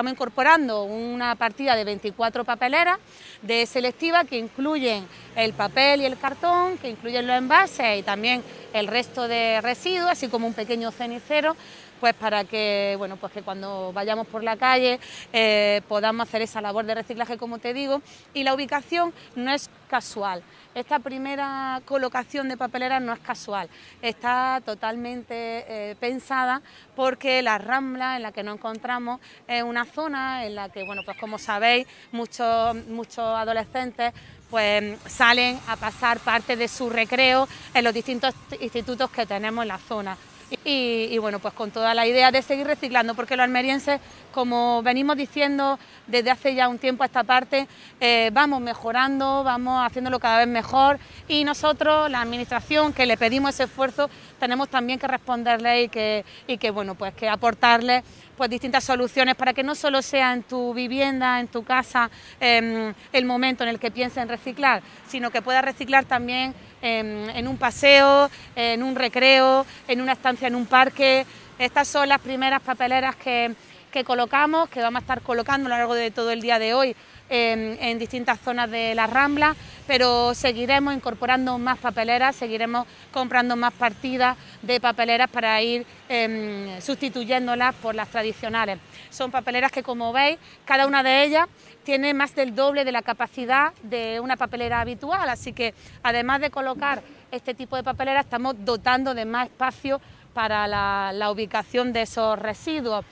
estamos incorporando una partida de 24 papeleras de selectiva que incluyen el papel y el cartón, que incluyen los envases y también el resto de residuos, así como un pequeño cenicero pues para que bueno pues que cuando vayamos por la calle eh, podamos hacer esa labor de reciclaje como te digo y la ubicación no es casual esta primera colocación de papeleras no es casual está totalmente eh, pensada porque la rambla en la que nos encontramos es una zona en la que, bueno, pues como sabéis, muchos, muchos adolescentes pues salen a pasar parte de su recreo en los distintos institutos que tenemos en la zona. Y, bueno, pues con toda la idea de seguir reciclando, porque los almerienses, como venimos diciendo desde hace ya un tiempo a esta parte, eh, vamos mejorando, vamos haciéndolo cada vez mejor y nosotros, la administración, que le pedimos ese esfuerzo, tenemos también que responderle y que, y que bueno, pues que aportarle pues distintas soluciones para que no solo sea en tu vivienda, en tu casa, em, el momento en el que pienses en reciclar, sino que pueda reciclar también em, en un paseo, en un recreo, en una estancia en un parque. Estas son las primeras papeleras que que colocamos, que vamos a estar colocando a lo largo de todo el día de hoy en, distintas zonas de la Rambla, pero seguiremos incorporando más papeleras, seguiremos comprando más partidas de papeleras para ir em, sustituyéndolas por las tradicionales. Son papeleras que, como veis, cada una de ellas tiene más del doble de la capacidad de una papelera habitual, así que además de colocar este tipo de papeleras... estamos dotando de más espacio para la ubicación de esos residuos.